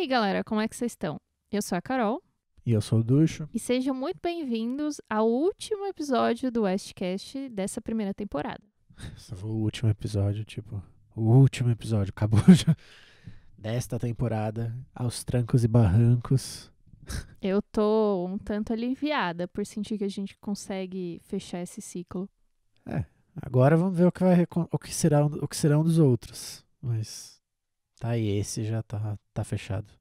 aí, galera, como é que vocês estão? Eu sou a Carol. E eu sou o Ducho. E sejam muito bem-vindos ao último episódio do Westcast dessa primeira temporada. o último episódio, tipo, o último episódio, acabou já. Desta temporada, aos trancos e barrancos. Eu tô um tanto aliviada por sentir que a gente consegue fechar esse ciclo. É, agora vamos ver o que, vai, o que, será, o que dos outros. Mas Tá, e esse já tá, tá fechado.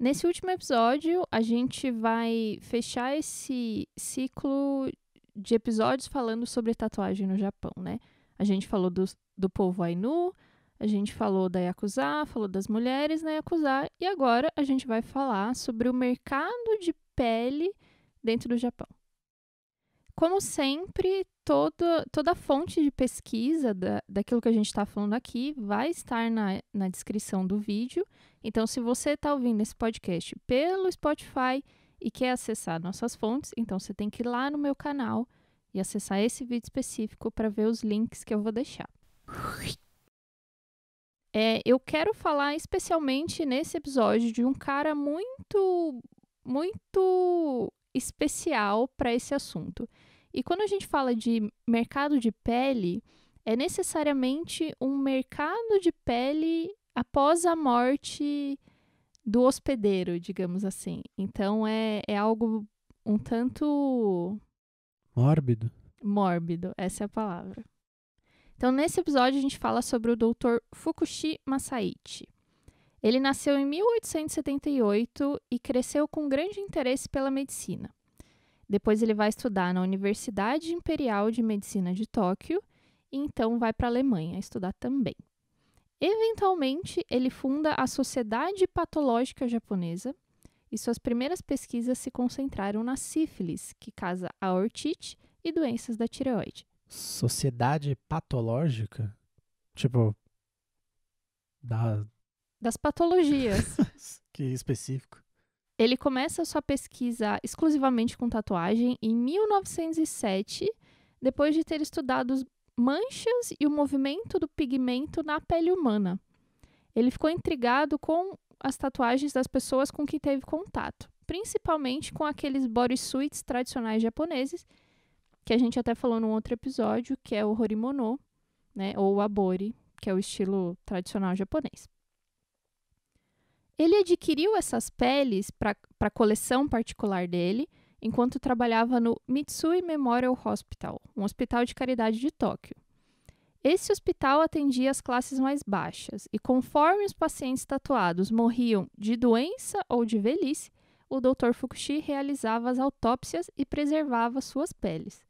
Nesse último episódio, a gente vai fechar esse ciclo de episódios falando sobre tatuagem no Japão, né? A gente falou do, do povo Ainu, a gente falou da Yakuza, falou das mulheres na né? Yakuza, e agora a gente vai falar sobre o mercado de pele dentro do Japão. Como sempre, toda, toda a fonte de pesquisa da, daquilo que a gente está falando aqui vai estar na, na descrição do vídeo. Então, se você está ouvindo esse podcast pelo Spotify e quer acessar nossas fontes, então você tem que ir lá no meu canal e acessar esse vídeo específico para ver os links que eu vou deixar. É, eu quero falar especialmente nesse episódio de um cara muito, muito especial para esse assunto. E quando a gente fala de mercado de pele, é necessariamente um mercado de pele após a morte do hospedeiro, digamos assim. Então é, é algo um tanto. Mórbido. Mórbido, essa é a palavra. Então, nesse episódio, a gente fala sobre o Dr. Fukushi Masaichi. Ele nasceu em 1878 e cresceu com grande interesse pela medicina. Depois ele vai estudar na Universidade Imperial de Medicina de Tóquio e então vai para a Alemanha estudar também. Eventualmente, ele funda a Sociedade Patológica Japonesa e suas primeiras pesquisas se concentraram na sífilis, que causa aortite e doenças da tireoide. Sociedade patológica? Tipo, da... das patologias. que específico. Ele começa sua pesquisa exclusivamente com tatuagem em 1907, depois de ter estudado manchas e o movimento do pigmento na pele humana. Ele ficou intrigado com as tatuagens das pessoas com quem teve contato, principalmente com aqueles bodysuits tradicionais japoneses, que a gente até falou num outro episódio, que é o horimono, né, ou o abori, que é o estilo tradicional japonês. Ele adquiriu essas peles para a coleção particular dele enquanto trabalhava no Mitsui Memorial Hospital, um hospital de caridade de Tóquio. Esse hospital atendia as classes mais baixas, e conforme os pacientes tatuados morriam de doença ou de velhice, o Dr. Fukushi realizava as autópsias e preservava suas peles.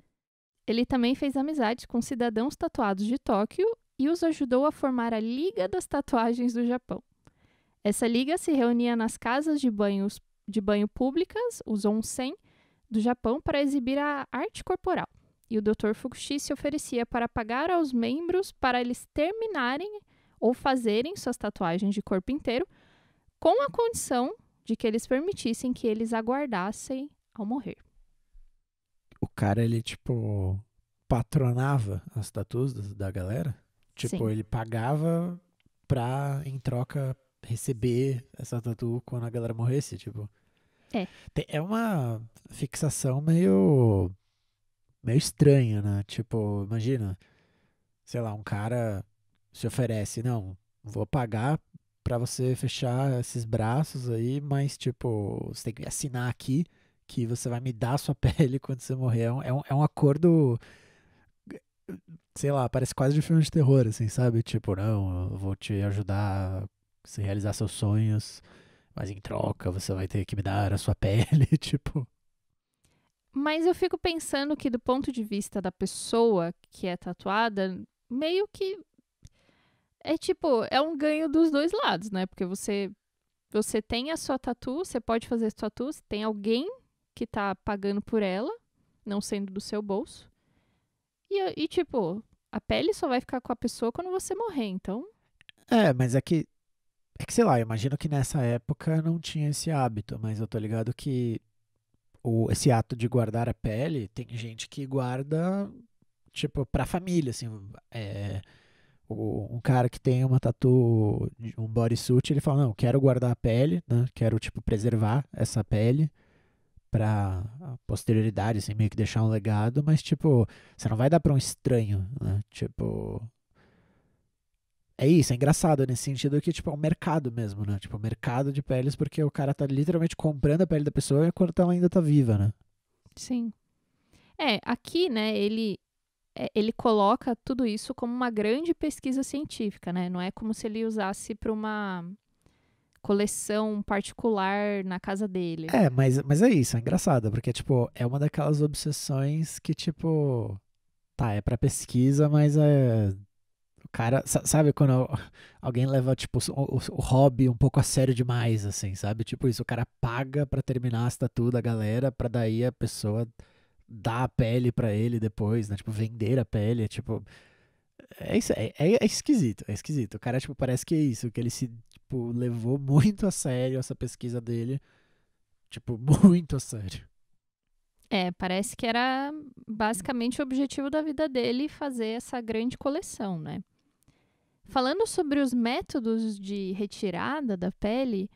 Ele também fez amizades com cidadãos tatuados de Tóquio e os ajudou a formar a Liga das Tatuagens do Japão. Essa liga se reunia nas casas de, banhos, de banho públicas, os onsen, do Japão para exibir a arte corporal. E o Dr. Fukushi se oferecia para pagar aos membros para eles terminarem ou fazerem suas tatuagens de corpo inteiro, com a condição de que eles permitissem que eles aguardassem ao morrer. O cara, ele, tipo, patronava as tatuas da galera? Tipo, Sim. ele pagava pra, em troca, receber essa tatu quando a galera morresse, tipo. É. É uma fixação meio. meio estranha, né? Tipo, imagina, sei lá, um cara se oferece, não, vou pagar para você fechar esses braços aí, mas, tipo, você tem que assinar aqui que você vai me dar a sua pele quando você morrer. É, é um, é um acordo sei lá, parece quase de filme de terror, assim, sabe? Tipo, não, eu vou te ajudar se realizar seus sonhos, mas em troca você vai ter que me dar a sua pele, tipo. Mas eu fico pensando que do ponto de vista da pessoa que é tatuada, meio que é tipo, é um ganho dos dois lados, né? Porque você você tem a sua tatu, você pode fazer a sua tatu, tem alguém que tá pagando por ela, não sendo do seu bolso. E, e tipo, a pele só vai ficar com a pessoa quando você morrer, então. É, mas é que é que sei lá, imagino que nessa época não tinha esse hábito, mas eu tô ligado que o, esse ato de guardar a pele, tem gente que guarda, tipo, pra família, assim, é, o, um cara que tem uma tatu, um bodysuit, ele fala, não, quero guardar a pele, né, quero, tipo, preservar essa pele pra posterioridade, assim, meio que deixar um legado, mas, tipo, você não vai dar pra um estranho, né, tipo, é isso, é engraçado nesse sentido que, tipo, é um mercado mesmo, né? Tipo, mercado de peles, porque o cara tá literalmente comprando a pele da pessoa enquanto ela ainda tá viva, né? Sim. É, aqui, né, ele, é, ele coloca tudo isso como uma grande pesquisa científica, né? Não é como se ele usasse para uma coleção particular na casa dele. É, mas, mas é isso, é engraçado, porque, tipo, é uma daquelas obsessões que, tipo, tá, é para pesquisa, mas é cara, sabe quando alguém leva, tipo, o, o, hobby um pouco a sério demais, assim, sabe? Tipo isso, o cara paga para terminar a estatua da galera, para daí a pessoa dar a pele para ele depois, né? Tipo, vender a pele, tipo... É, isso, é, é, é, esquisito, é esquisito. O cara, tipo, parece que é isso, que ele se, tipo, levou muito a sério essa pesquisa dele. Tipo, muito a sério. É, parece que era basicamente o objetivo da vida dele fazer essa grande coleção, né? Falando sobre os métodos de retirada da pele,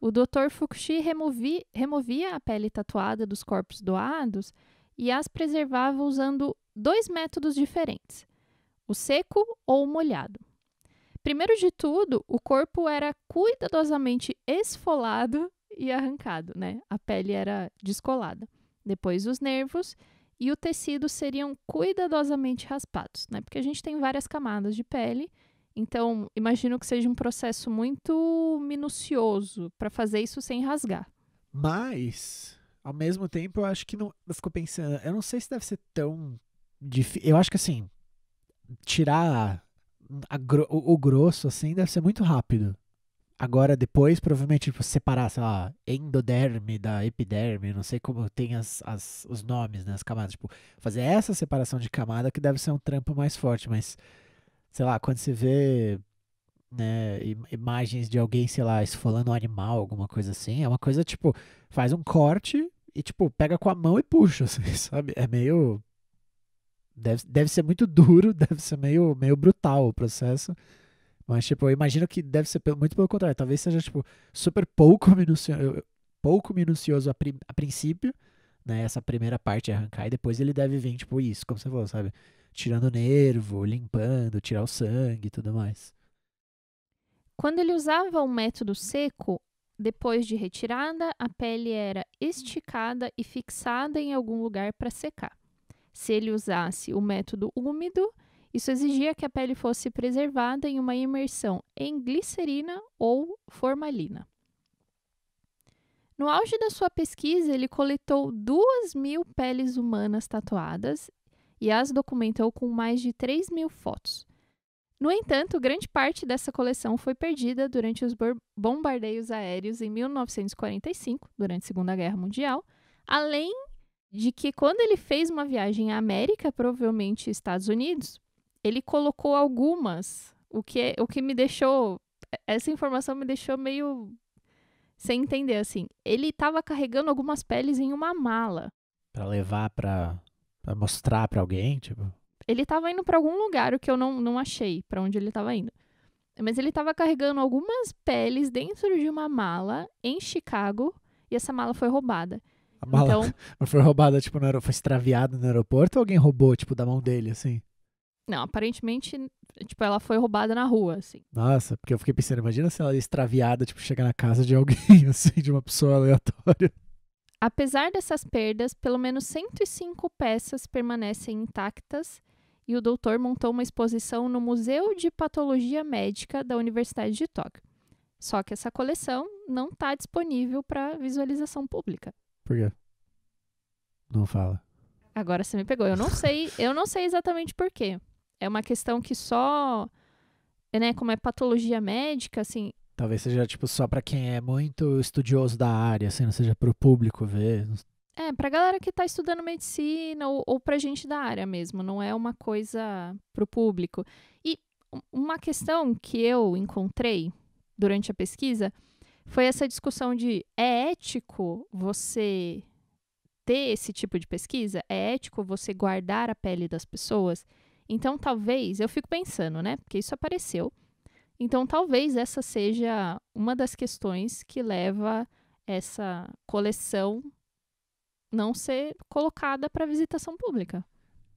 o Dr. Fukushi removi, removia a pele tatuada dos corpos doados e as preservava usando dois métodos diferentes: o seco ou o molhado. Primeiro de tudo, o corpo era cuidadosamente esfolado e arrancado, né? A pele era descolada. Depois os nervos e o tecido seriam cuidadosamente raspados, né? Porque a gente tem várias camadas de pele então, imagino que seja um processo muito minucioso para fazer isso sem rasgar. Mas, ao mesmo tempo, eu acho que não. Eu fico pensando, eu não sei se deve ser tão difícil. Eu acho que assim, tirar a, o, o grosso assim deve ser muito rápido. Agora, depois, provavelmente, tipo, separar, sei lá, endoderme da epiderme, não sei como tem as, as, os nomes, né, as camadas. Tipo, fazer essa separação de camada que deve ser um trampo mais forte, mas sei lá, quando você vê né, imagens de alguém, sei lá, esfolando um animal, alguma coisa assim, é uma coisa tipo, faz um corte e tipo, pega com a mão e puxa, assim, sabe? É meio deve, deve ser muito duro, deve ser meio meio brutal o processo. Mas tipo, eu imagino que deve ser muito pelo contrário, talvez seja tipo super pouco minucioso, pouco minucioso a, prim, a princípio né, essa primeira parte é arrancar e depois ele deve vir, tipo, isso, como você falou, sabe? Tirando o nervo, limpando, tirar o sangue e tudo mais. Quando ele usava o método seco, depois de retirada, a pele era esticada e fixada em algum lugar para secar. Se ele usasse o método úmido, isso exigia que a pele fosse preservada em uma imersão em glicerina ou formalina. No auge da sua pesquisa, ele coletou duas mil peles humanas tatuadas e as documentou com mais de 3 mil fotos. No entanto, grande parte dessa coleção foi perdida durante os bombardeios aéreos em 1945, durante a Segunda Guerra Mundial, além de que quando ele fez uma viagem à América, provavelmente Estados Unidos, ele colocou algumas, o que, é, o que me deixou. Essa informação me deixou meio sem entender, assim. Ele estava carregando algumas peles em uma mala. Para levar para mostrar para alguém, tipo? Ele estava indo para algum lugar, o que eu não, não achei para onde ele estava indo. Mas ele estava carregando algumas peles dentro de uma mala em Chicago e essa mala foi roubada. A mala então, foi roubada, tipo, no aer... foi extraviada no aeroporto ou alguém roubou, tipo, da mão dele, assim? Não, aparentemente, tipo, ela foi roubada na rua, assim. Nossa, porque eu fiquei pensando, imagina se ela é extraviada, tipo, chegar na casa de alguém, assim, de uma pessoa aleatória. Apesar dessas perdas, pelo menos 105 peças permanecem intactas e o doutor montou uma exposição no Museu de Patologia Médica da Universidade de Tóquio. Só que essa coleção não está disponível para visualização pública. Por quê? Não fala. Agora você me pegou. Eu não sei, eu não sei exatamente por quê. É uma questão que só, né, como é patologia médica, assim. Talvez seja tipo só para quem é muito estudioso da área, assim, não seja pro público ver. É, pra galera que tá estudando medicina ou, ou pra gente da área mesmo, não é uma coisa pro público. E uma questão que eu encontrei durante a pesquisa foi essa discussão de é ético você ter esse tipo de pesquisa? É ético você guardar a pele das pessoas? Então, talvez, eu fico pensando, né? Porque isso apareceu. Então, talvez essa seja uma das questões que leva essa coleção não ser colocada para visitação pública.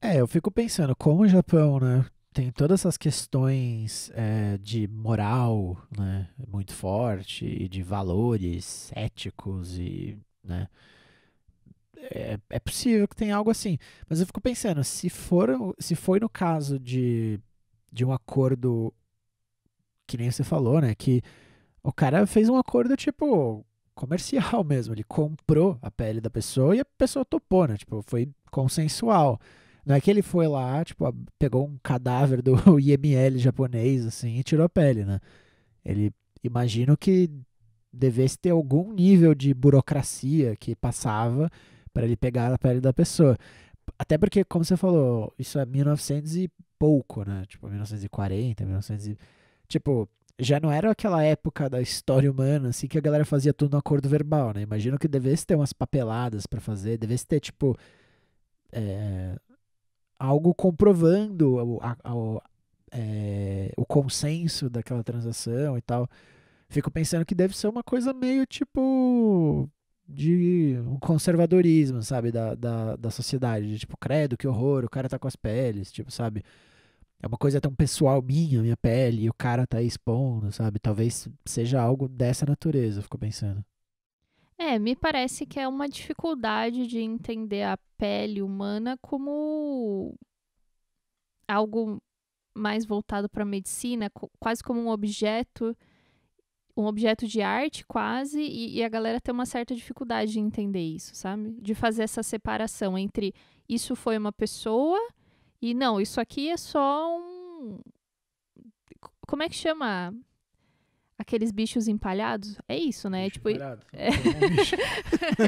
É, eu fico pensando, como o Japão, né? Tem todas essas questões é, de moral, né? Muito forte, e de valores éticos e, né? é, é possível que tenha algo assim. Mas eu fico pensando, se, for, se foi no caso de, de um acordo que nem você falou, né? Que o cara fez um acordo, tipo, comercial mesmo. Ele comprou a pele da pessoa e a pessoa topou, né? Tipo, foi consensual. Não é que ele foi lá, tipo, pegou um cadáver do IML japonês, assim, e tirou a pele, né? Ele, imagino que devesse ter algum nível de burocracia que passava para ele pegar a pele da pessoa. Até porque, como você falou, isso é 1900 e pouco, né? Tipo, 1940, 1900 e... Tipo, já não era aquela época da história humana, assim, que a galera fazia tudo no acordo verbal, né? Imagino que devesse ter umas papeladas para fazer, devesse ter, tipo, é, algo comprovando a, a, é, o consenso daquela transação e tal. Fico pensando que deve ser uma coisa meio, tipo, de um conservadorismo, sabe, da, da, da sociedade. De, tipo, credo, que horror, o cara tá com as peles, tipo, sabe? É uma coisa tão pessoal minha, minha pele, e o cara tá expondo, sabe? Talvez seja algo dessa natureza, ficou fico pensando. É, me parece que é uma dificuldade de entender a pele humana como algo mais voltado para a medicina, quase como um objeto um objeto de arte quase, e, e, a galera tem uma certa dificuldade de entender isso, sabe? De fazer essa separação entre isso foi uma pessoa e não, isso aqui é só um. Como é que chama? Aqueles bichos empalhados? É isso, né? Bicho tipo, empalhado. É...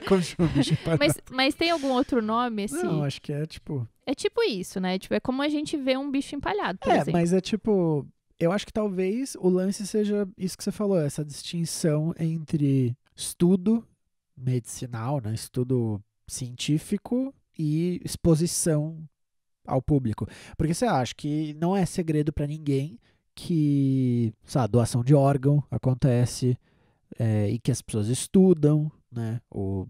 Como chama bicho empalhado? Mas, mas tem algum outro nome, assim? Não, acho que é tipo. É tipo isso, né? Tipo, é como a gente vê um bicho empalhado, por é, exemplo. É, mas é tipo eu acho que talvez o lance seja isso que você falou, essa distinção entre estudo medicinal, né, estudo científico e exposição ao público. Porque você acha que não é segredo para ninguém que sabe, a doação de órgão acontece é, e que as pessoas estudam né, o,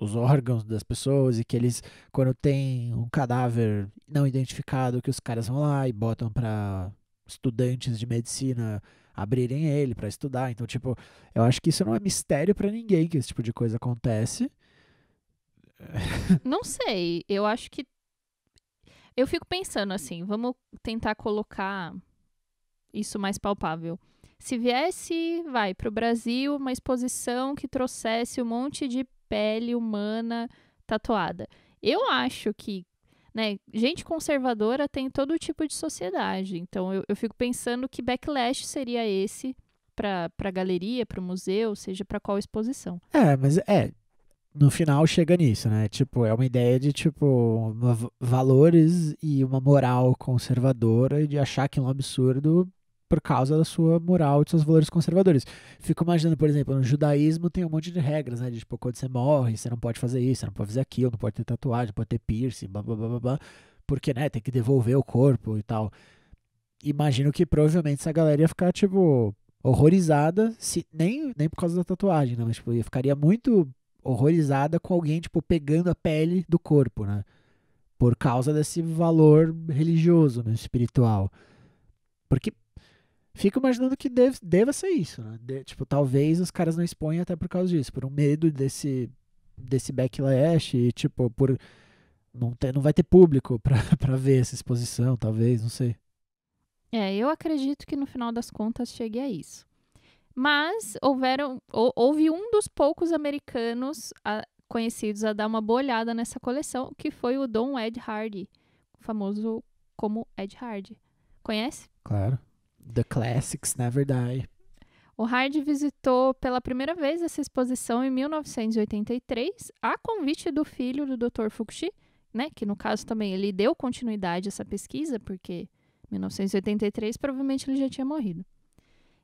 os órgãos das pessoas e que eles, quando tem um cadáver não identificado, que os caras vão lá e botam para estudantes de medicina abrirem ele para estudar. Então, tipo, eu acho que isso não é mistério para ninguém que esse tipo de coisa acontece. Não sei, eu acho que eu fico pensando assim, vamos tentar colocar isso mais palpável. Se viesse, vai, para o Brasil uma exposição que trouxesse um monte de pele humana tatuada. Eu acho que né? Gente conservadora tem todo tipo de sociedade. Então eu, eu fico pensando que backlash seria esse para a galeria, para o museu, seja para qual exposição. É, mas é, no final chega nisso, né? Tipo, é uma ideia de tipo valores e uma moral conservadora e de achar aquilo é um absurdo por causa da sua moral e dos seus valores conservadores. Fico imaginando, por exemplo, no judaísmo tem um monte de regras, né? De, tipo, quando você morre, você não pode fazer isso, você não pode fazer aquilo, não pode ter tatuagem, não pode ter piercing, blá blá blá blá, blá porque, né, tem que devolver o corpo e tal. Imagino que provavelmente essa galera ia ficar, tipo, horrorizada, se, nem, nem por causa da tatuagem, né? Mas, tipo, ia ficaria muito horrorizada com alguém, tipo, pegando a pele do corpo, né? Por causa desse valor religioso, né, espiritual. Porque Fico imaginando que deve, deva ser isso, né? De, tipo, talvez os caras não exponham até por causa disso, por um medo desse, desse backlash e, tipo, por. Não, ter, não vai ter público pra, pra ver essa exposição, talvez, não sei. É, eu acredito que no final das contas chegue a isso. Mas houveram, ou, houve um dos poucos americanos a, conhecidos a dar uma boa olhada nessa coleção, que foi o Don Ed Hardy, famoso como Ed Hardy. Conhece? Claro. The Classics Never né, Die. O Hard visitou pela primeira vez essa exposição em 1983, a convite do filho do Dr. Fukushi, né, que no caso também ele deu continuidade a essa pesquisa, porque em 1983 provavelmente ele já tinha morrido.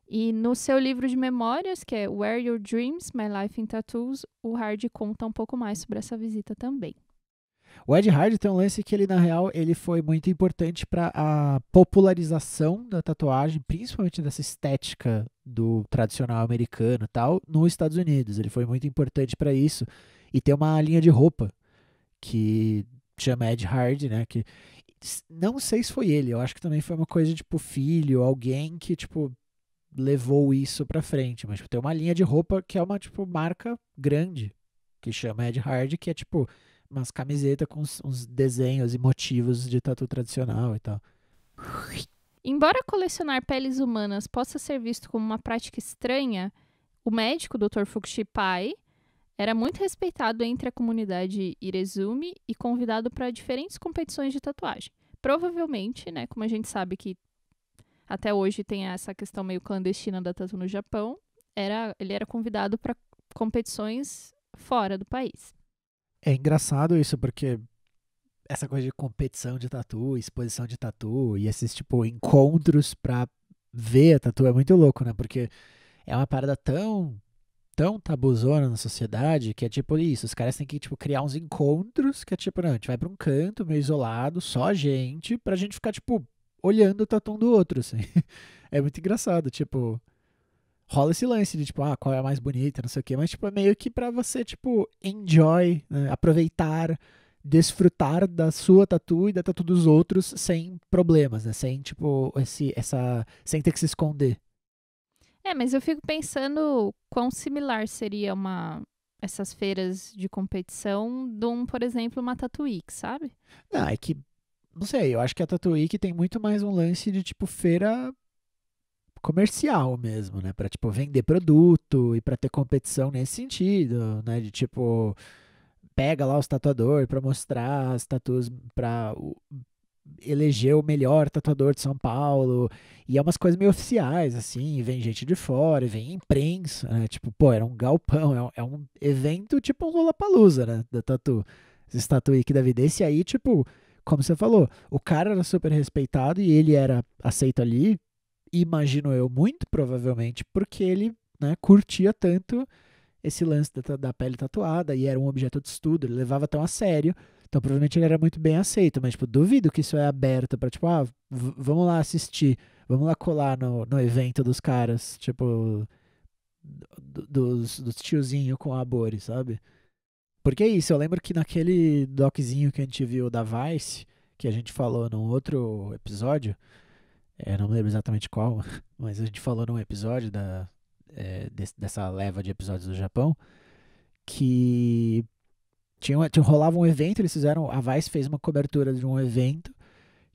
E no seu livro de memórias, que é Where Your Dreams, My Life in Tattoos, o Hard conta um pouco mais sobre essa visita também. O Ed Hard tem um lance que ele, na real, ele foi muito importante para a popularização da tatuagem, principalmente dessa estética do tradicional americano tal, nos Estados Unidos. Ele foi muito importante para isso. E tem uma linha de roupa que chama Ed Hard, né? Que não sei se foi ele, eu acho que também foi uma coisa tipo filho, alguém que tipo levou isso para frente, mas tipo, tem uma linha de roupa que é uma tipo marca grande que chama Ed Hard, que é tipo umas camisetas com uns, uns desenhos e motivos de tatu tradicional e tal. Embora colecionar peles humanas possa ser visto como uma prática estranha, o médico Dr. Pai era muito respeitado entre a comunidade Irezumi e convidado para diferentes competições de tatuagem. Provavelmente, né, como a gente sabe que até hoje tem essa questão meio clandestina da tatu no Japão, era, ele era convidado para competições fora do país. É engraçado isso, porque essa coisa de competição de tatu, exposição de tatu e esses, tipo, encontros pra ver a tatu é muito louco, né? Porque é uma parada tão, tão tabuzona na sociedade que é tipo isso, os caras têm que, tipo, criar uns encontros que é tipo, não, a gente vai pra um canto meio isolado, só a gente, pra gente ficar, tipo, olhando o tatu um do outro, assim. É muito engraçado, tipo, rola esse lance de, tipo, ah, qual é a mais bonita, não sei o quê. Mas, tipo, é meio que pra você, tipo, enjoy, né? aproveitar, desfrutar da sua tatu e da tatu dos outros sem problemas, né? Sem, tipo, esse, essa... sem ter que se esconder. É, mas eu fico pensando quão similar seria uma essas feiras de competição de um, por exemplo, uma tatuíque sabe? Não, ah, é que não sei, eu acho que a tatuíque tem muito mais um lance de tipo feira comercial mesmo, né? Para tipo vender produto e para ter competição nesse sentido, né? De tipo pega lá os tatuador para mostrar as tatuas para eleger o melhor tatuador de São Paulo e é umas coisas meio oficiais assim, vem gente de fora, vem imprensa, né? Tipo, pô, era um galpão, é um, é um evento tipo um Lollapalooza, né, da tatu, esse tatu aqui da vida, esse aí tipo como você falou, o cara era super respeitado e ele era aceito ali imagino eu, muito provavelmente, porque ele né, curtia tanto esse lance da, da, pele tatuada e era um objeto de estudo, ele levava tão a sério. Então, provavelmente ele era muito bem aceito, mas, tipo, duvido que isso é aberto para tipo, ah, vamos lá assistir, vamos lá colar no, no evento dos caras, tipo, do, dos, dos tiozinho com abores, sabe? Porque é isso, eu lembro que naquele doczinho que a gente viu da Vice, que a gente falou num outro episódio, eu é, não lembro exatamente qual, mas a gente falou num episódio da, é, desse, dessa leva de episódios do Japão que tinha, tinha, rolava um evento, eles fizeram, a Vice fez uma cobertura de um evento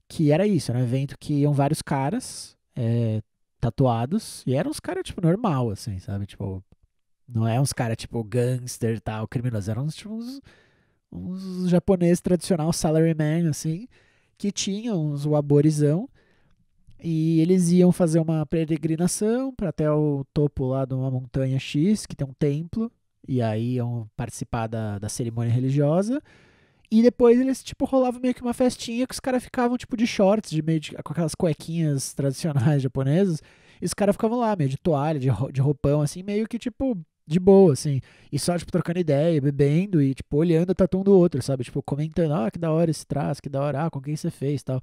que era isso, era um evento que iam vários caras é, tatuados e eram uns caras, tipo, normal, assim, sabe? Tipo, não é uns caras, tipo, gangster, tal, criminosos, eram uns, tipo, uns, uns japoneses tradicional, salaryman, assim, que tinham uns waborizão e eles iam fazer uma peregrinação para até o topo lá de uma montanha X, que tem um templo, e aí iam participar da, da cerimônia religiosa. E depois eles, tipo, rolavam meio que uma festinha que os caras ficavam, tipo, de shorts, de meio de, com aquelas cuequinhas tradicionais japonesas. E os caras ficavam lá, meio de toalha, de, de roupão, assim, meio que, tipo, de boa, assim. E só, tipo, trocando ideia, bebendo e, tipo, olhando a tatu um do outro, sabe? Tipo, comentando, ah, que da hora esse traço, que da hora, ah, com quem você fez tal.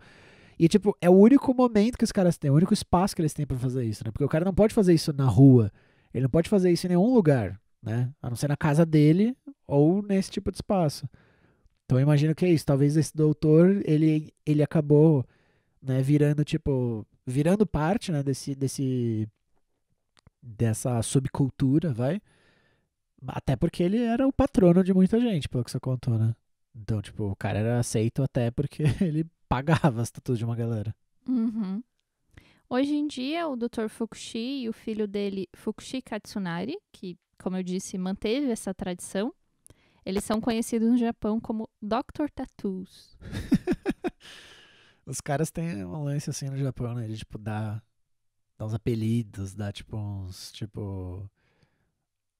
E, tipo, é o único momento que os caras têm, é o único espaço que eles têm para fazer isso, né? Porque o cara não pode fazer isso na rua. Ele não pode fazer isso em nenhum lugar, né? A não ser na casa dele ou nesse tipo de espaço. Então eu imagino que é isso. Talvez esse doutor, ele, ele acabou, né, virando, tipo, virando parte, né, desse, desse, dessa subcultura, vai? Até porque ele era o patrono de muita gente, pelo que você contou, né? Então, tipo, o cara era aceito até porque ele pagava as tatuas de uma galera. Uhum. Hoje em dia, o Dr. Fukushi e o filho dele, Fukushi Katsunari, que, como eu disse, manteve essa tradição, eles são conhecidos no Japão como Dr. Tattoos. Os caras têm um lance assim no Japão, né? De, tipo, dar, dar uns apelidos, dar, tipo, uns, tipo...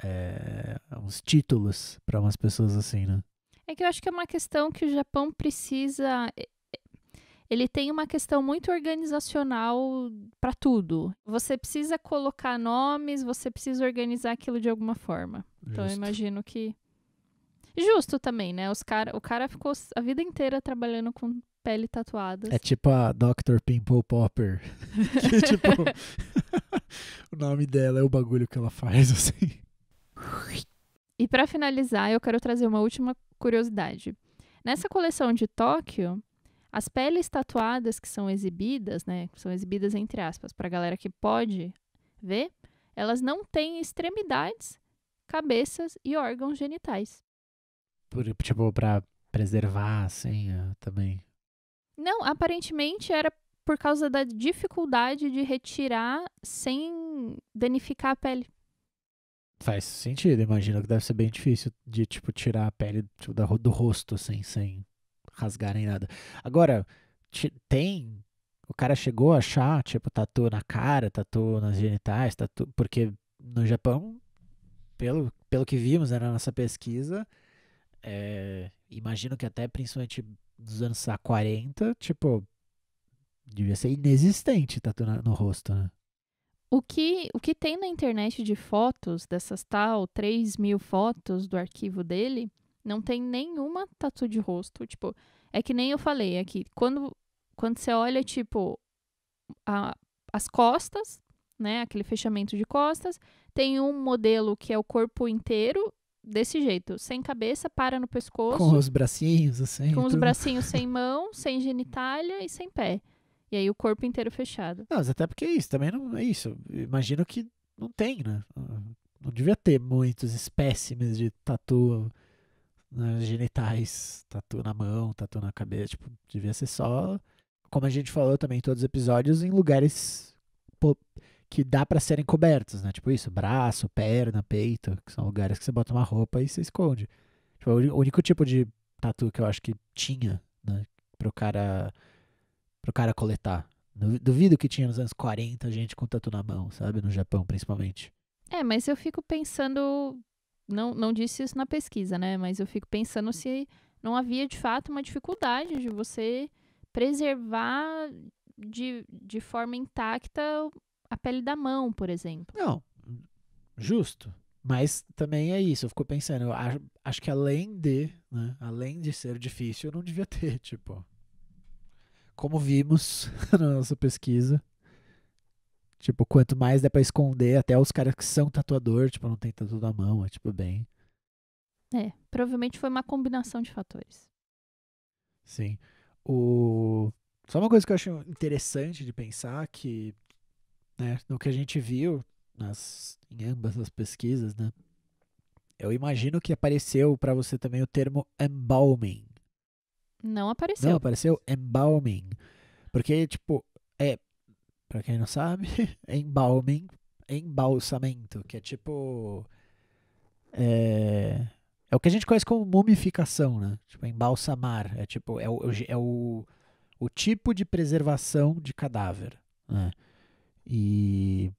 É, uns títulos para umas pessoas assim, né? É que eu acho que é uma questão que o Japão precisa ele tem uma questão muito organizacional para tudo. Você precisa colocar nomes, você precisa organizar aquilo de alguma forma. Justo. Então eu imagino que justo também, né? Os cara, o cara ficou a vida inteira trabalhando com pele tatuada. É assim. tipo a Dr. Pimple Popper. que, tipo, o nome dela é o bagulho que ela faz, assim. E para finalizar, eu quero trazer uma última curiosidade. Nessa coleção de Tóquio, as peles tatuadas que são exibidas, né, são exibidas entre aspas, para a galera que pode ver, elas não têm extremidades, cabeças e órgãos genitais. Por, tipo, para preservar, assim, é, também. Não, aparentemente era por causa da dificuldade de retirar sem danificar a pele. Faz sentido, imagino que deve ser bem difícil de, tipo, tirar a pele tipo, da, do rosto, assim, sem rasgar nem nada. Agora, tem. O cara chegou a achar, tipo, tatu na cara, tatu nas genitais, tatu. Porque no Japão, pelo, pelo que vimos né, na nossa pesquisa, é, imagino que até principalmente nos anos 40, tipo, devia ser inexistente tatu no rosto, né? O que, o que tem na internet de fotos, dessas tal 3 mil fotos do arquivo dele, não tem nenhuma tatu de rosto. Tipo, é que nem eu falei aqui. É quando, quando você olha, tipo, a, as costas, né? Aquele fechamento de costas. Tem um modelo que é o corpo inteiro, desse jeito, sem cabeça, para no pescoço. Com os bracinhos, assim. Com os bracinhos sem mão, sem genitália e sem pé. E aí o corpo inteiro fechado. Não, mas até porque é isso, também não é isso. Imagino que não tem, né? Não devia ter muitos espécimes de tatu genitais, tatu na mão, tatu na cabeça, tipo, devia ser só, como a gente falou também em todos os episódios, em lugares que dá para serem cobertos, né? Tipo isso, braço, perna, peito, que são lugares que você bota uma roupa e se esconde. Tipo, o único tipo de tatu que eu acho que tinha, né, pro cara pro cara coletar. Duvido que tinha nos anos 40 gente com tatu na mão, sabe, no Japão principalmente. É, mas eu fico pensando não, não disse isso na pesquisa, né? Mas eu fico pensando uhum. se não havia de fato uma dificuldade de você preservar de, de forma intacta a pele da mão, por exemplo. Não, justo. Mas também é isso, eu fico pensando, eu acho, acho que além de, né, além de ser difícil, eu não devia ter, tipo. Como vimos na nossa pesquisa, Tipo, quanto mais dá pra esconder, até os caras que são tatuador, tipo, não tem tatu na mão, é tipo, bem. É, provavelmente foi uma combinação de fatores. Sim. O... Só uma coisa que eu acho interessante de pensar que, né, no que a gente viu nas, em ambas as pesquisas, né, eu imagino que apareceu para você também o termo embalming. Não apareceu. Não apareceu embalming. Porque, tipo, é, para quem não sabe, embalming, embalsamento, que é tipo. É, é o que a gente conhece como mumificação, né? Tipo, embalsamar. É tipo, é o, é, é o, o tipo de preservação de cadáver. Né? E.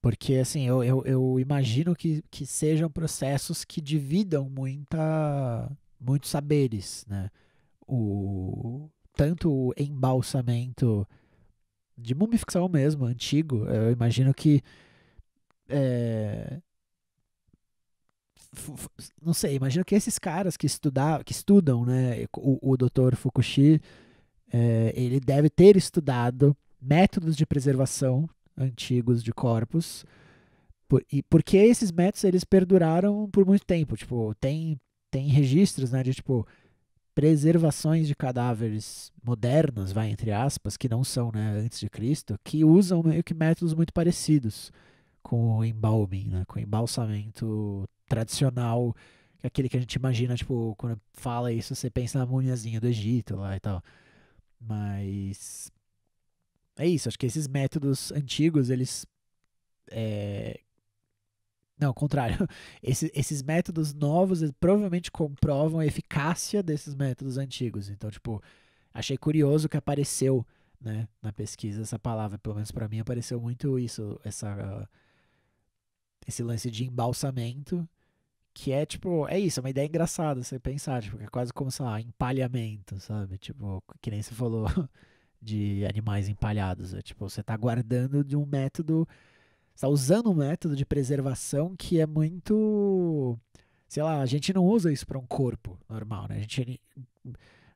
Porque, assim, eu, eu, eu, imagino que, que sejam processos que dividam muita, muitos saberes, né? O, tanto o embalsamento de mumificação mesmo, antigo. Eu imagino que. É, não sei, imagino que esses caras que, estudar, que estudam, né, o, o Dr. Fukushi, é, ele deve ter estudado métodos de preservação antigos de corpos, por, e porque esses métodos eles perduraram por muito tempo, tipo, tem, tem registros, né, de tipo, preservações de cadáveres modernas, vai entre aspas, que não são né, antes de Cristo, que usam meio que métodos muito parecidos com o embalming, né, com o embalsamento tradicional, é aquele que a gente imagina, tipo, quando fala isso, você pensa na múmiazinha do Egito lá e tal. Mas é isso, acho que esses métodos antigos, eles é, não, ao contrário. Esse, esses métodos novos provavelmente comprovam a eficácia desses métodos antigos. Então, tipo, achei curioso que apareceu né, na pesquisa essa palavra. Pelo menos para mim apareceu muito isso, essa, esse lance de embalsamento. Que é tipo, é isso, é uma ideia engraçada você pensar, tipo, é quase como, sei lá, empalhamento, sabe? Tipo, que nem você falou de animais empalhados. É tipo, você tá guardando de um método está usando um método de preservação que é muito. Sei lá, a gente não usa isso para um corpo normal, né? A gente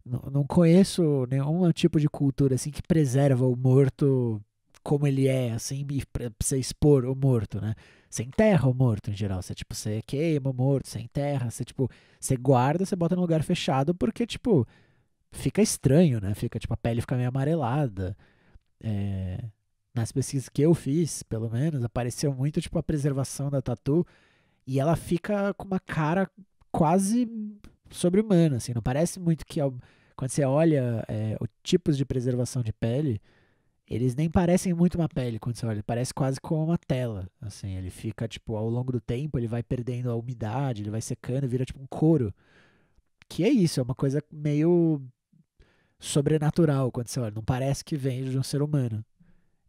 não conheço nenhum tipo de cultura assim que preserva o morto como ele é, assim, pra você expor o morto, né? Você enterra o morto em geral. Você, tipo, você queima o morto, você enterra, você, tipo, você guarda, você bota num lugar fechado, porque, tipo, fica estranho, né? Fica, tipo, a pele fica meio amarelada. É nas pesquisas que eu fiz, pelo menos, apareceu muito tipo a preservação da tatu e ela fica com uma cara quase sobre-humana, assim, não parece muito que quando você olha é, os tipos de preservação de pele, eles nem parecem muito uma pele quando você olha, parece quase como uma tela, assim, ele fica tipo ao longo do tempo, ele vai perdendo a umidade, ele vai secando, vira tipo um couro. Que é isso, é uma coisa meio sobrenatural quando você olha, não parece que vem de um ser humano.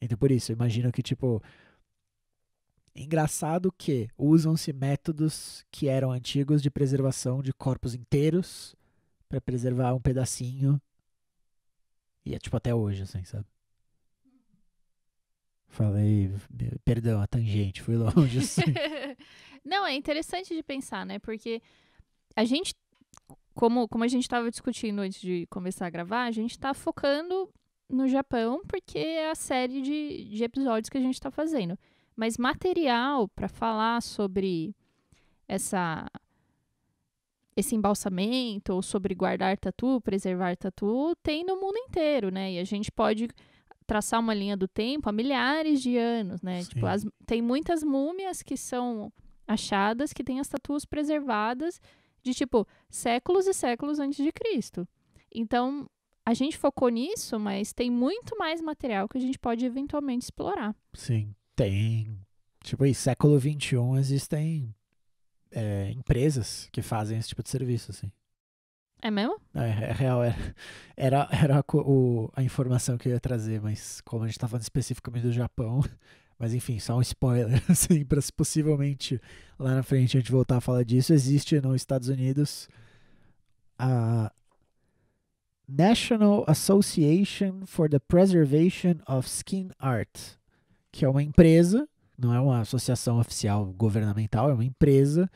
Então, por isso, imagino que, tipo. É engraçado que usam-se métodos que eram antigos de preservação de corpos inteiros para preservar um pedacinho. E é tipo até hoje, assim, sabe? Falei, perdão, a tangente, fui longe. Assim. Não, é interessante de pensar, né? Porque a gente, como, como a gente estava discutindo antes de começar a gravar, a gente está focando no Japão, porque é a série de, de episódios que a gente está fazendo. Mas material para falar sobre essa esse embalsamento ou sobre guardar tatu, preservar tatu, tem no mundo inteiro, né? E a gente pode traçar uma linha do tempo há milhares de anos, né? Tipo, as, tem muitas múmias que são achadas que têm as tatuas preservadas de tipo séculos e séculos antes de Cristo. Então, a gente focou nisso, mas tem muito mais material que a gente pode eventualmente explorar. Sim, tem. Tipo, em século XXI existem é, empresas que fazem esse tipo de serviço, assim. É mesmo? É, é real. Era, era, era a, o, a informação que eu ia trazer, mas como a gente tá falando especificamente do Japão, mas enfim, só um spoiler, assim, para se possivelmente lá na frente a gente voltar a falar disso. Existe nos Estados Unidos a, National Association for the Preservation of Skin Art, que é uma empresa, não é uma associação oficial governamental, é uma empresa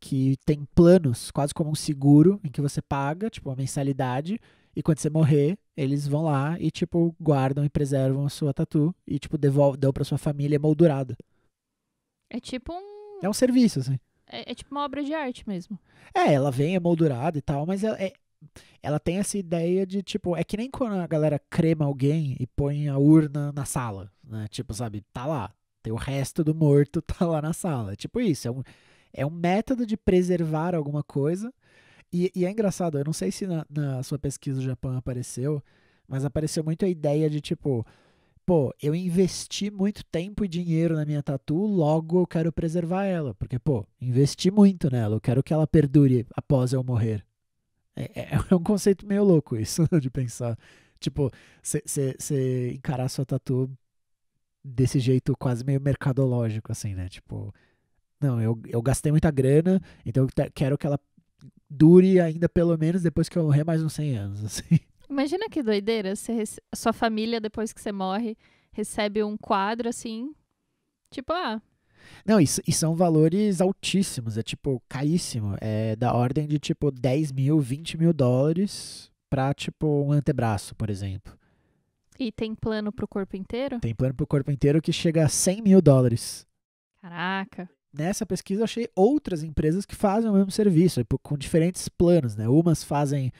que tem planos, quase como um seguro, em que você paga, tipo, uma mensalidade, e quando você morrer, eles vão lá e, tipo, guardam e preservam a sua tatu e, tipo, devolvem pra sua família moldurada. É tipo um. É um serviço, assim. É, é, tipo uma obra de arte mesmo. É, ela vem, é moldurada e tal, mas é, é, ela tem essa ideia de, tipo, é que nem quando a galera crema alguém e põe a urna na sala, né? Tipo, sabe, tá lá. Tem o resto do morto, tá lá na sala. É tipo isso, é um, é um método de preservar alguma coisa. E, e é engraçado, eu não sei se na, na sua pesquisa do Japão apareceu, mas apareceu muito a ideia de, tipo, pô, eu investi muito tempo e dinheiro na minha tatu, logo eu quero preservar ela. Porque, pô, investi muito nela, eu quero que ela perdure após eu morrer. É, é, é um conceito meio louco isso né, de pensar. Tipo, você encarar sua tatu desse jeito quase meio mercadológico, assim, né? Tipo, não, eu, eu gastei muita grana, então eu quero que ela dure ainda pelo menos depois que eu morrer mais uns 100 anos, assim. Imagina que doideira, você sua família, depois que você morre, recebe um quadro, assim, tipo, ah, não, e, e são valores altíssimos, é tipo caríssimo. É da ordem de tipo 10 mil, 20 mil dólares pra tipo um antebraço, por exemplo. E tem plano pro corpo inteiro? Tem plano pro corpo inteiro que chega a 100 mil dólares. Caraca. Nessa pesquisa eu achei outras empresas que fazem o mesmo serviço, com diferentes planos, né? Umas fazem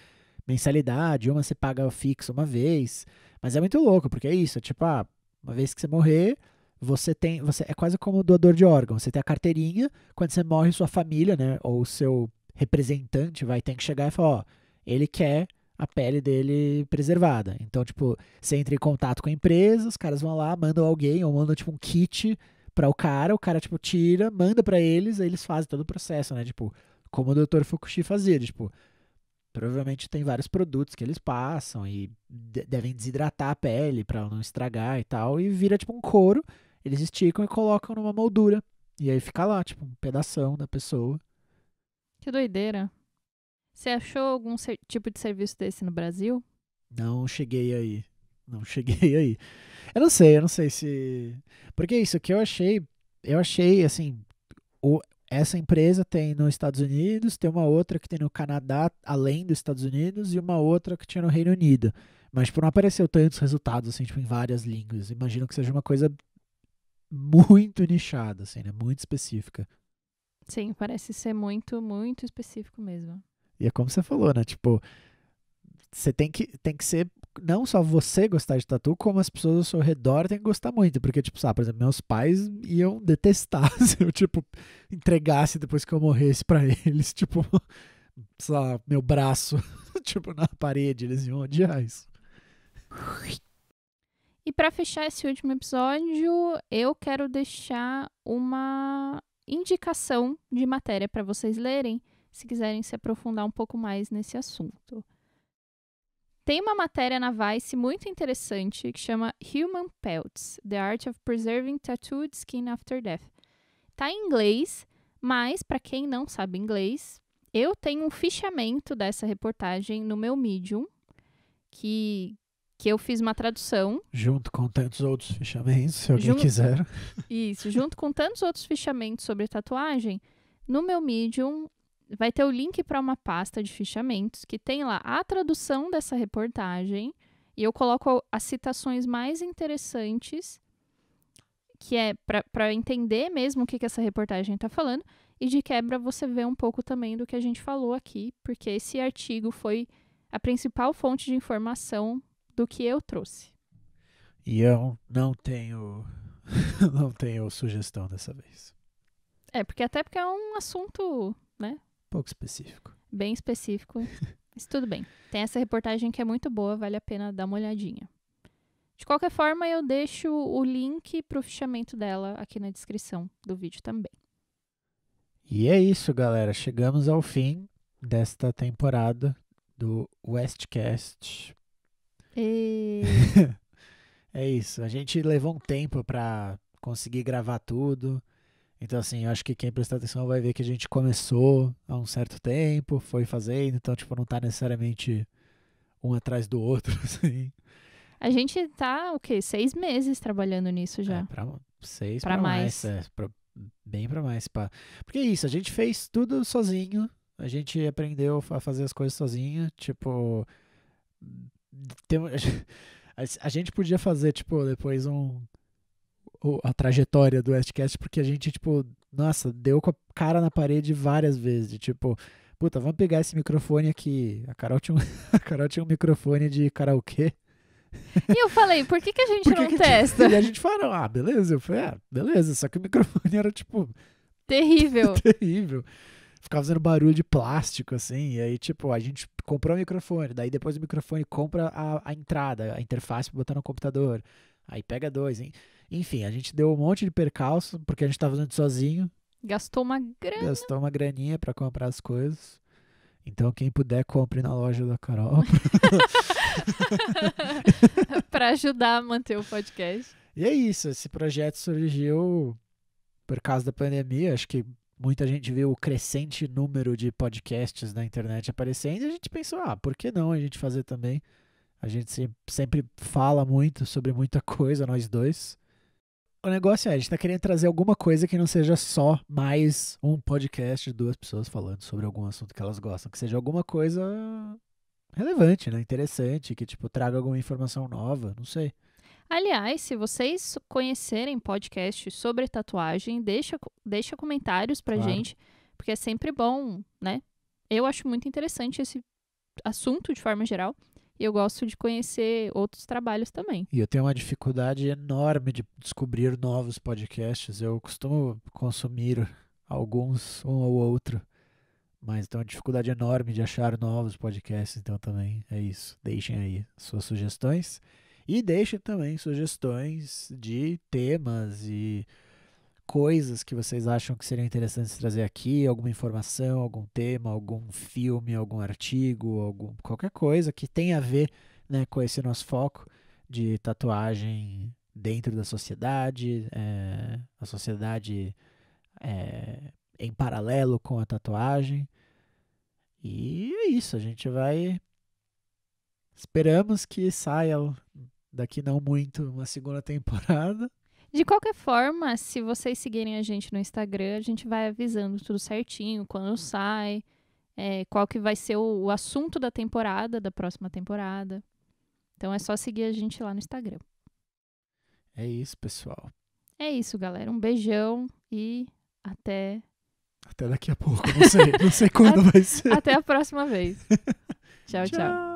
mensalidade, uma você paga fixo uma vez. Mas é muito louco, porque é isso, é tipo, ah, uma vez que você morrer, você tem, você é quase como doador de órgão. Você tem a carteirinha, quando você morre, sua família, né, ou seu representante vai ter que chegar e falar, ó, ele quer a pele dele preservada. Então, tipo, você entra em contato com a empresa, os caras vão lá, mandam alguém ou mandam tipo um kit para o cara, o cara tipo tira, manda para eles, aí eles fazem todo o processo, né? Tipo, como o Dr. Fukushi fazia, tipo, provavelmente tem vários produtos que eles passam e devem desidratar a pele para não estragar e tal, e vira tipo um couro eles esticam e colocam numa moldura. E aí fica lá, tipo, um pedaço da pessoa. Que doideira. Você achou algum tipo de serviço desse no Brasil? Não cheguei aí. Não cheguei aí. Eu não sei, eu não sei se. Porque isso que eu achei. Eu achei, assim. O, essa empresa tem nos Estados Unidos, tem uma outra que tem no Canadá, além dos Estados Unidos, e uma outra que tinha no Reino Unido. Mas, tipo, não apareceu tantos resultados, assim, tipo, em várias línguas. Imagino que seja uma coisa muito nichada, assim, né? Muito específica. Sim, parece ser muito, muito específico mesmo. E é como você falou, né? Tipo, você tem que, tem que ser não só você gostar de tatu, como as pessoas ao seu redor têm que gostar muito. Porque, tipo, sabe, por exemplo, meus pais iam detestar se eu, tipo, entregasse depois que eu morresse para eles, tipo, sei lá, meu braço, tipo, na parede. Eles iam odiar isso. E para fechar esse último episódio, eu quero deixar uma indicação de matéria para vocês lerem, se quiserem se aprofundar um pouco mais nesse assunto. Tem uma matéria na Vice muito interessante que chama Human Pelts: The Art of Preserving Tattooed Skin After Death. Tá em inglês, mas para quem não sabe inglês, eu tenho um fichamento dessa reportagem no meu Medium, que que eu fiz uma tradução. Junto com tantos outros fichamentos, se alguém junto, quiser. Isso, junto com tantos outros fichamentos sobre tatuagem, no meu Medium vai ter o link para uma pasta de fichamentos que tem lá a tradução dessa reportagem e eu coloco as citações mais interessantes, que é para entender mesmo o que, que essa reportagem está falando, e de quebra você vê um pouco também do que a gente falou aqui, porque esse artigo foi a principal fonte de informação do que eu trouxe. E eu não tenho não tenho sugestão dessa vez. É, porque até porque é um assunto, né? Pouco específico. Bem específico. Mas tudo bem. Tem essa reportagem que é muito boa, vale a pena dar uma olhadinha. De qualquer forma, eu deixo o link para o fichamento dela aqui na descrição do vídeo também. E é isso, galera. Chegamos ao fim desta temporada do Westcast e... é isso. A gente levou um tempo para conseguir gravar tudo. Então, assim, eu acho que quem prestar atenção vai ver que a gente começou há um certo tempo, foi fazendo, então, tipo, não tá necessariamente um atrás do outro, assim. A gente tá, o quê? Seis meses trabalhando nisso já. É, pra, seis pra, mais. mais é, pra, bem pra mais. Pra... Porque é isso, a gente fez tudo sozinho, a gente aprendeu a fazer as coisas sozinho, tipo tem, a gente podia fazer, tipo, depois um. A trajetória do Westcast, porque a gente, tipo, nossa, deu com a cara na parede várias vezes. tipo, puta, vamos pegar esse microfone aqui. A Carol tinha um, a Carol tinha um microfone de karaokê. E eu falei, por que, que a gente que não que testa? Gente, e a gente falou, ah, beleza. Eu falei, ah, beleza. Só que o microfone era, tipo. Terrível. terrível ficava fazendo barulho de plástico, assim. E aí, tipo, a gente comprou o microfone, daí depois o microfone compra a, a entrada, a interface pra botar no computador. Aí pega dois, hein? Enfim, a gente deu um monte de percalço, porque a gente tava fazendo sozinho. Gastou uma grana. Gastou uma graninha para comprar as coisas. Então, quem puder, compre na loja da Carol. para ajudar a manter o podcast. E é isso, esse projeto surgiu por causa da pandemia, acho que muita gente vê o crescente número de podcasts na internet aparecendo e a gente pensou, ah, por que não a gente fazer também? A gente sempre fala muito sobre muita coisa, nós dois. O negócio é, a gente tá querendo trazer alguma coisa que não seja só mais um podcast de duas pessoas falando sobre algum assunto que elas gostam, que seja alguma coisa relevante, né? Interessante, que tipo traga alguma informação nova, não sei. Aliás, se vocês conhecerem podcasts sobre tatuagem, deixa, deixa comentários pra claro. gente, porque é sempre bom, né? Eu acho muito interessante esse assunto de forma geral. E eu gosto de conhecer outros trabalhos também. E eu tenho uma dificuldade enorme de descobrir novos podcasts. Eu costumo consumir alguns, um ou outro. Mas tem uma dificuldade enorme de achar novos podcasts, então também é isso. Deixem aí suas sugestões. E deixe também sugestões de temas e coisas que vocês acham que seriam interessantes trazer aqui, alguma informação, algum tema, algum filme, algum artigo, algum, qualquer coisa que tenha a ver né, com esse nosso foco de tatuagem dentro da sociedade, é, a sociedade é, em paralelo com a tatuagem. E é isso, a gente vai. Esperamos que saia daqui não muito, uma segunda temporada. De qualquer forma, se vocês seguirem a gente no Instagram, a gente vai avisando tudo certinho, quando sai, é, qual que vai ser o, o assunto da temporada, da próxima temporada. Então é só seguir a gente lá no Instagram. É isso, pessoal. É isso, galera. Um beijão e até. Até daqui a pouco, não sei. Não sei quando vai ser. Até a próxima vez. tchau. tchau. tchau.